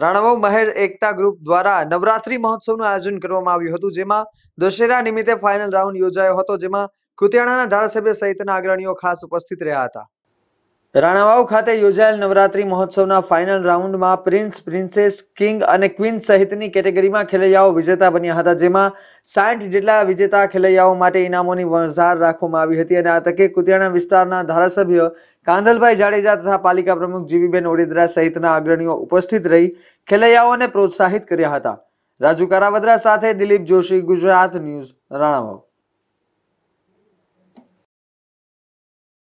રાણાવાવ મહેર એકતા group દ્વારા નવરાત્રી મહોત્સવનું આયોજન કરવામાં આવ્યું હતું જેમાં દશેરા નિમિત્તે ફાઇનલ રાઉન્ડ યોજાયો હતો જેમાં કુતિયાણાના ધારાસભ્ય સહિતના અગ્રણીઓ ખાસ ઉપસ્થિત રહ્યા હતા રાણાવાવ ખાતે યોજાયેલ નવરાત્રી મહોત્સવના ફાઇનલ રાઉન્ડમાં પ્રિન્સ પ્રિન્સેસ કિંગ અને ક્વીન સહિતની કેટેગરીમાં ખેલૈયાઓ વિજેતા બન્યા હતા જેમાં સાઠ જેટલા વિજેતા ખેલૈયાઓ માટે ઇનામોની વણઝાર રાખવામાં આવી હતી અને આ તકે કુતિયાણા વિસ્તારના ધારાસભ્ય કાંદલભાઈ જાડેજા તથા પાલિકા પ્રમુખ જીવીબેન ઓડિદ્રા સહિતના અગ્રણીઓ ઉપસ્થિત રહી ખેલૈયાઓને પ્રોત્સાહિત કર્યા હતા રાજુ કારાવદરા સાથે દિલીપ જોશી ગુજરાત ન્યૂઝ રાણાવાવ